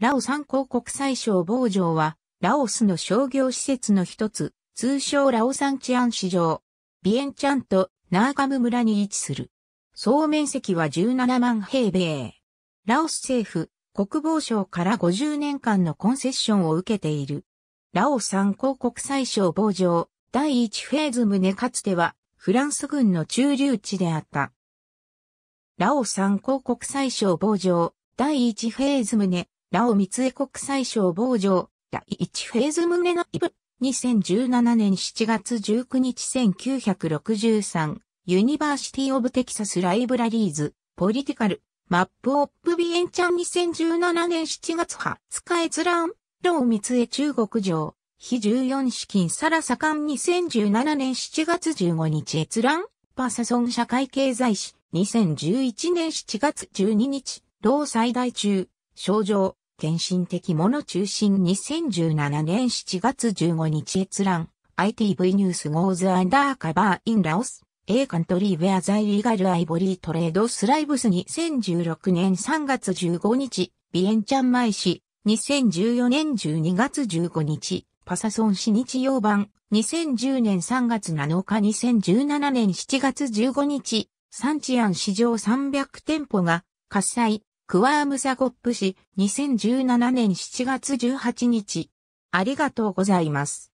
ラオ三高国際省防城は、ラオスの商業施設の一つ、通称ラオサン治安市場、ビエンチャンとナーガム村に位置する。総面積は17万平米。ラオス政府、国防省から50年間のコンセッションを受けている。ラオ三高国際省防城、第1フェーズ胸かつては、フランス軍の駐留地であった。ラオ三高国際省防城、第1フェーズ胸、ラオ三エ国際賞傍上、第1フェーズ胸のイブ。2017年7月19日1963、ユニバーシティオブテキサスライブラリーズ、ポリティカル、マップオップビエンチャン2017年7月20日閲覧、オ・ミ三エ中国城、非14資金サラサカン2017年7月15日閲覧、パサソン社会経済史、2011年7月12日、老最大中、症状、献身的もの中心2017年7月15日閲覧 ITV ニュースゴーズアンダーカバーインラオス A カントリーウェアザイリガルアイボリートレードスライブス2016年3月15日ビエンチャンマイ市2014年12月15日パサソン市日曜版2010年3月7日2017年7月15日サンチアン市場300店舗が火災クワームサゴップ市2017年7月18日。ありがとうございます。